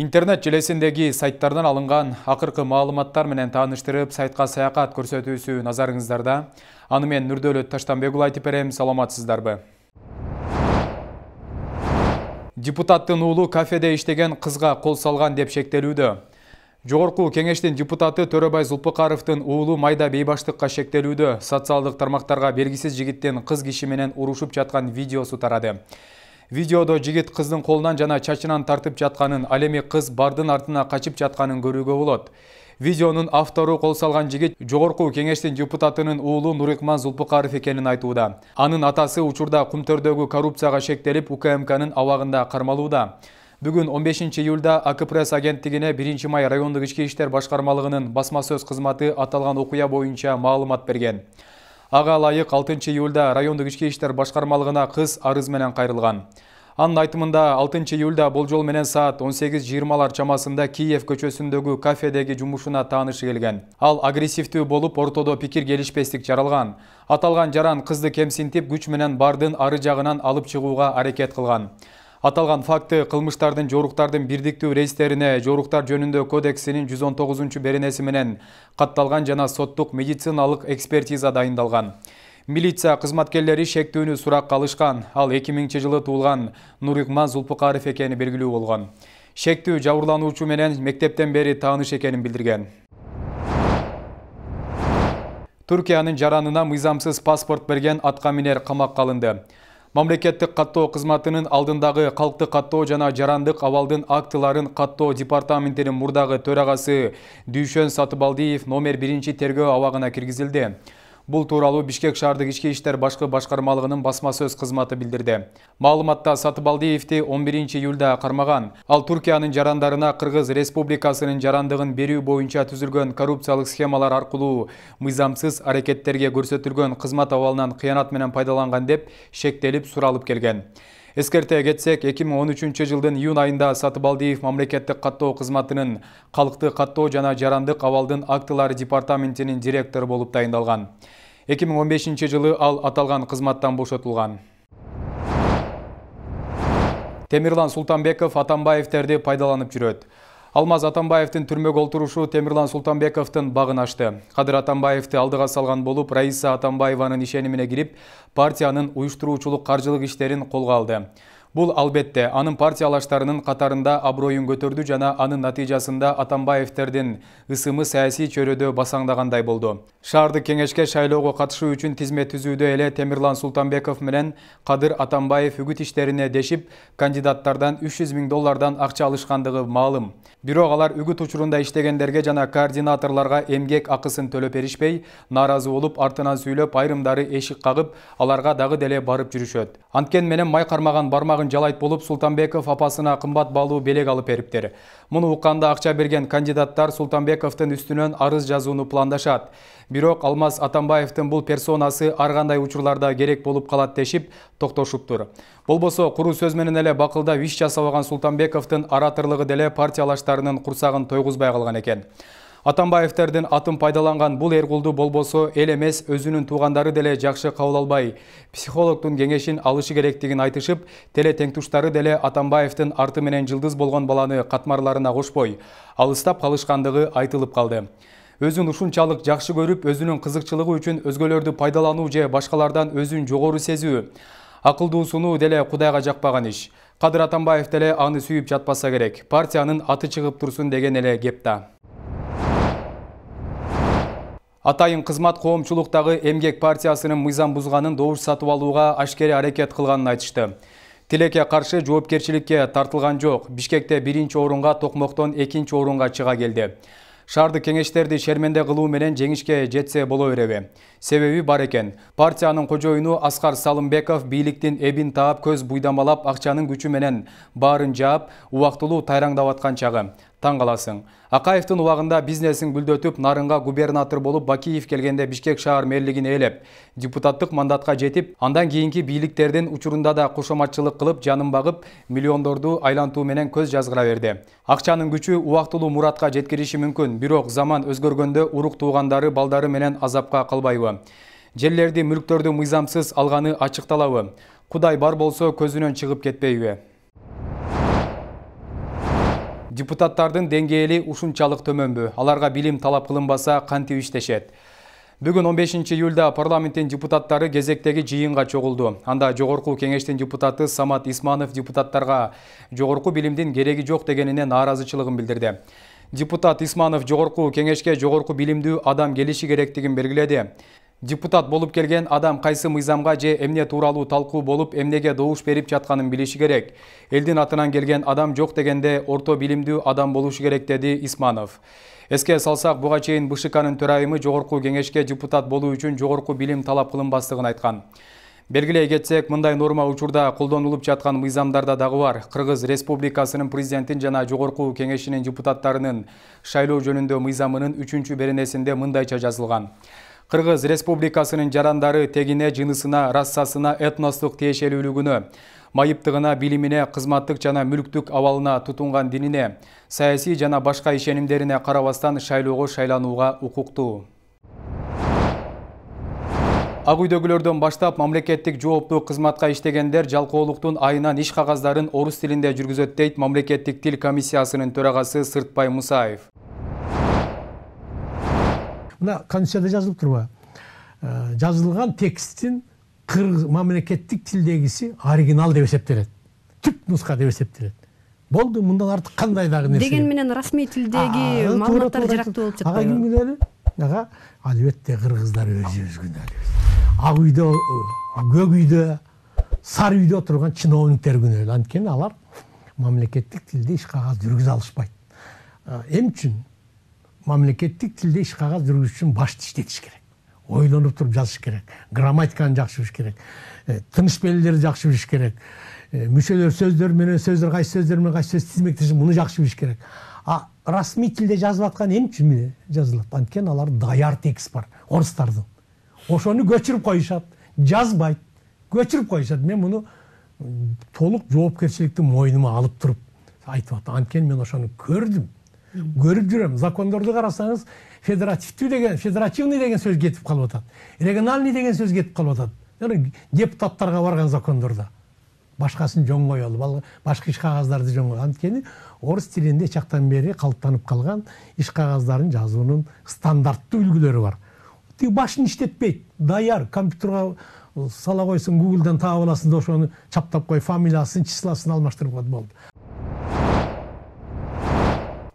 интернет желесиндеги сайттардан алынган акыркы маалыматтар менен тааныштырып сайтка саякат көрсөтүүсү назарыңыздарда аны мен нурдөөлөт таштанбекул айтып берем саламатсыздарбы депутаттын уулу кафеде иштеген кызга кол салган деп шектелүүдө жогорку кеңештин депутаты төрөбай зулпукаровдун уулу майда бейбаштыкка шектелүүдө социалдык тармактарга белгисиз жигиттин кыз киши менен урушуп жаткан видеосу тарады видеодо жигит кыздын колунан жана чачынан тартып жатканын ал эми кыз бардын артына качып жатканын көрүүгө болот видеонун автору кол салган жигит жогорку кеңештин депутатынын уулу нурыкман зулпукаров экенин айтууда анын атасы учурда кумтөрдөгү коррупцияга шектелип укмкнын абагында кармалууда бүгүн он бешинчи июлда акпресс агенттигине биринчи май райондук ички иштер башкармалыгынын басма сөз кызматы аталган окуя боюнча маалымат берген ага ылайык алтынчы июлда райондук ички иштер башкармалыгына кыз арыз менен кайрылган анын айтымында алтынчы июлда болжол менен саат он сегиз жыйырмалар чамасында киев көчөсүндөгү кафедеги жумушуна таанышы келген ал агрессивдүү болуп ортодо пикир келишпестик жаралган аталган жаран кызды кемсинтип күч менен бардын ары жагынан алып чыгууга аракет кылган Аталған факты қылмыштардың жоруқтардың бирдиктүү рейстеріне жоруқтар жөнінді кодексінің 119 беренеси менен қатталған жана соттық медициналық экспертиза дайындалған. Милиция қызматкерлері шектүүнү сұрақ қалышқан, ал 2000 жылы туылған Нұрықман Зулпықаров екені белгілі болған. Шектүү жауырлануучу менен мектептен бері тааныш екенін билдирген. Түркияның жаранына мыйзамсыз паспорт берген атқа минер қамақ қалынды. мамлекеттик каттоо кызматынын алдындагы калкты каттоо жана жарандык абалдын актыларын каттоо департаментинин мурдагы төрагасы дүйшөн сатыбалдиев номер биринчи тергөө абагына киргизилди Бұл туралы Бишкек шаардык ішке іштер башкы башкармалыгынын басма сөз кызматы билдирди. Маалыматта Сатыбалдиевди 11 июлда қармаған Ал Түркияның жарандарына Қырғыз Республикасынын жарандығын беру боюнча түзілген коррупциялық схемалар аркылуу мыйзамсыз әрекеттерге көрсетілген қызмат абалынан кыянат менен деп шектеліп суралып келген. Эскерте кетсек, 2013 жылдың юн айында Сатыбалдиев мамлекеттик каттоо кызматынын калкты каттоо жана жарандық авалдың актылары департаментінің директор болуп дайындалган. 2015 жылы ал аталған қызматтан бошотылған темирлан султанбеков атамбаевтерди пайдаланып жүрөт алмаз атамбаевдин түрмек олтурушу темирлан султанбековдун бағын ашты. Қадыр атамбаевті алдыға салған болып, раиса атамбаеванын ишенимине кирип партиянын уюштуруучулук қаржылық иштерин қолға алды Бұл албетте анын партиялаштарының қатарында абройын көтерді жана анын натыйжасында Атамбаевтерден ысымы саясий чөрөдө басаңдағандай болды. Шарды кеңешке шайлоого катышуу үчүн тизме түзүүдө эле Темирлан Султанбеков менен қадыр Атамбаев үгіт іштеріне дешіп, кандидаттардан 300 миң доллардан ақча алышқандығы маалым. Бирок алар үгүт учурунда иштегендерге жана координаторларға эмгек ақысын төлөп беришпей, наразы болуп, артынан сүйлөп, айрымдары эшик қағып аларга дағы деле барып жүрүшөт. Анткен менен май қармаған бармак жалайт болуп султанбеков апасына кымбат баалуу белек алып бериптир муну укканда акча берген кандидаттар султанбековдун үстүнөн арыз жазууну пландашат бирок алмаз атамбаевдин бул персонасы ар кандай учурларда керек болуп калат дешип токтошуптур болбосо куру сөз менен эле бакылдап иш жасабаган султанбековдун ораторлугу деле партиялаштарынын курсагын тойгузбай калган экен атамбаевтердин атын пайдаланган бул эр кулду болбосо эл эмес өзүнүн туугандары деле жакшы кабыл албай психологдун кеңешин алышы керектигин айтышып теле теңтуштары деле атамбаевдин арты менен жылдыз болгон баланы катмарларына кошпой алыстап калышкандыгы айтылып калды өзүн ушунчалык жакшы көрүп өзүнүн кызыкчылыгы үчүн өзгөлөрдү пайдалануу же башкалардан өзүн жогору сезүү акылдуусунуу деле кудайга жакпаган иш кадыр атамбаев деле аны сүйүп жатпаса керек партиянын аты чыгып турсун деген эле кеп да атайын кызмат коомчулуктагы эмгек партиясынын мыйзам бузганын добуш сатып алууга ашкере аракет кылганын айтышты тилекке каршы жоопкерчиликке тартылган жок бишкекте биринчи орунга токмоктон экинчи орунга чыга келди шаардык кеңештерди шерменде кылуу менен жеңишке жетсе боло береби себеби бар экен партиянын кожоюну аскар салымбеков бийликтин эбин таап көз буйдамалап акчанын күчү менен баарын жаап убактылуу тайраңдап аткан чагы таң қаласың акаевдин бизнесін бизнесин нарынға губернатор болып бакиев келгенде бишкек шаар мэрлигин ээлеп депутаттық мандатқа жетіп, андан кийинки бийликтердин учурунда да кошоматчылык кылып жанын багып миллиондорду айлантуу менен көз жазгыра берди акчанын күчү убактылуу муратка жеткириши мүмкүн бирок заман өзгөргөндө урук туугандары балдары менен азапка калбайбы жерлерди мүлктөрдү мыйзамсыз алганы ачыкталабы кудай бар болсо көзүнөн чыгып кетпейби Депутаттардың деңгээли ушунчалык төмөнбү Аларға билим талап кылынбаса кантип иштешет Бүгін 15 июлда парламенттен депутаттары кезектегі жиынға чогулду. Анда Жогорку кеңештин депутаты Самат Исманов депутаттарға Жогорку билимдин кереги жоқ дегеніне нааразычылыгын білдірді. Депутат Исманов Жогорку кеңешке Жогорку билимдүү адам келиши керектигин белгиледи. Депутат болып келген адам қайсы мыйзамға же эмне тууралуу талкуу болып, эмнеге добуш берип жатқанын билиши керек. Элдин атынан келген адам жоқ дегенде орто билимдүү адам болушу керек деди Исманов. Эске салсак, буга чейин БШКнын төрайымы жогорку кеңешке депутат болуу үчүн жогорку билим талап кылынбастыгын айткан. Белгілей кетсек, мындай норма учурда қолдонылып жатқан мыйзамдарда дагы бар. Қырғыз Республикасының президентін жана Жогорку кеңешинин депутаттарынын шайлоо жөнүндө мыйзамынын 3-беренесинде мындайча жазылған. кыргыз республикасынын жарандары тегине жынысына расасына этностук тиешелүүлүгүнө майыптыгына билимине кызматтык жана мүлктүк абалына тутунган динине саясий жана башка ишенимдерине карабастан шайлоого шайланууга укуктуу ак үйдөгүлөрдөн баштап мамлекеттик жооптуу кызматка иштегендер жалкоолуктун айынан иш кагаздарын орус тилинде жүргүзөт дейт мамлекеттик тил комиссиясынын төрагасы сыртбай мусаев мына конституцияда жазылып тұр ғой э, жазылған тексттің қырғыз мемлекеттік тілдегісі оригинал деп есептеледі түп нұсқа деп есептеледі болды мұндан артық қандай дағы нәрсе дегенменен расми тілдегі мағлұматтар жарактуу болуп жатпай аға кім кінәлі аға әлбетте қырғыздар өзүбүз күнәлі ақ үйде көк үйдө сары үйде отырған чиновниктер күнөлүү анткени алар мамлекеттик тилде иш кагаз жүргізе алышпайт эмне үчүн мамлекеттік тілде іш қағаз жүргізу үшін башты иштетиш керек ойлонуп туруп жазыш керек грамматиканы жакшы билиш керек тыныш белгилерди жакшы билиш керек мүчөлөр сөздөр менен сөздөр кайсы сөздөр менен кайсы сөз тизмек муну жакшы билиш керек а расмий тилде жазылып аткан эмне үчүн жазылат анткени алар даяр текст бар орустардын ошону көчүрүп коюшат жазбайт көчүрүп коюшат мен муну толук жоопкерчиликти мойнума алып туруп айтып атам анткени мен ошону көрдүм көріп жүрөм закондарды қарасаңыз федеративті деген федеративный деген сөз кетіп қалып атат региональный деген сөз кетіп қалып атат яғни депутаттарға барған закондорда башқасын қой алып башқа іш қағаздарды жоңой анткени орыс тілінде шақтан бері калыптанып қалған иш кагаздарын жазуының стандартты үлгілері бар тиги башын иштетпейт даяр компьютерға сала койсоң гуглдан таап аласың да ошоны чаптап қой фамилиясын алмастырып алмаштырып болды